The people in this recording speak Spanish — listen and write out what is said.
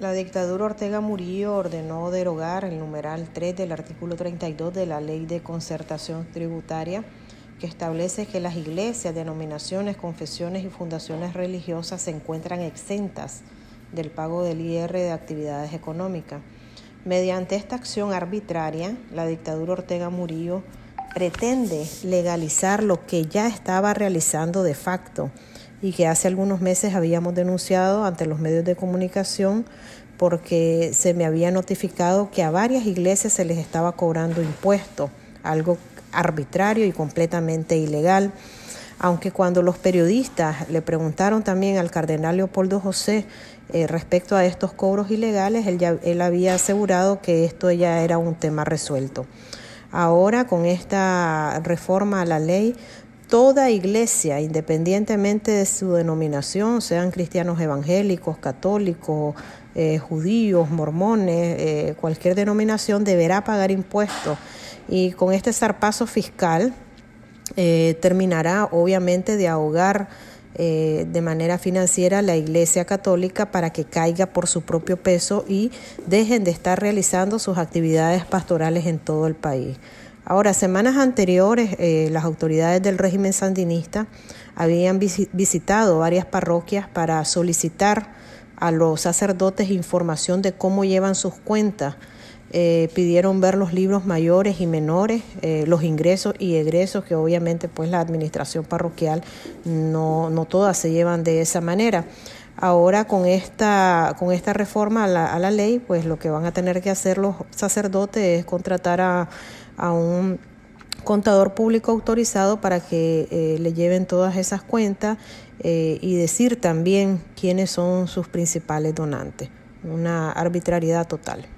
La dictadura Ortega Murillo ordenó derogar el numeral 3 del artículo 32 de la Ley de Concertación Tributaria, que establece que las iglesias, denominaciones, confesiones y fundaciones religiosas se encuentran exentas del pago del IR de actividades económicas. Mediante esta acción arbitraria, la dictadura Ortega Murillo pretende legalizar lo que ya estaba realizando de facto y que hace algunos meses habíamos denunciado ante los medios de comunicación porque se me había notificado que a varias iglesias se les estaba cobrando impuestos, algo arbitrario y completamente ilegal. Aunque cuando los periodistas le preguntaron también al cardenal Leopoldo José eh, respecto a estos cobros ilegales, ya, él había asegurado que esto ya era un tema resuelto. Ahora, con esta reforma a la ley, Toda iglesia, independientemente de su denominación, sean cristianos evangélicos, católicos, eh, judíos, mormones, eh, cualquier denominación, deberá pagar impuestos. Y con este zarpazo fiscal eh, terminará obviamente de ahogar de manera financiera la Iglesia Católica para que caiga por su propio peso y dejen de estar realizando sus actividades pastorales en todo el país. Ahora, semanas anteriores, eh, las autoridades del régimen sandinista habían visitado varias parroquias para solicitar a los sacerdotes información de cómo llevan sus cuentas. Eh, pidieron ver los libros mayores y menores, eh, los ingresos y egresos, que obviamente pues la administración parroquial no, no todas se llevan de esa manera. Ahora con esta, con esta reforma a la, a la, ley, pues lo que van a tener que hacer los sacerdotes es contratar a, un contador público autorizado para que eh, le lleven todas esas cuentas eh, y decir también quiénes son sus principales donantes. Una arbitrariedad total.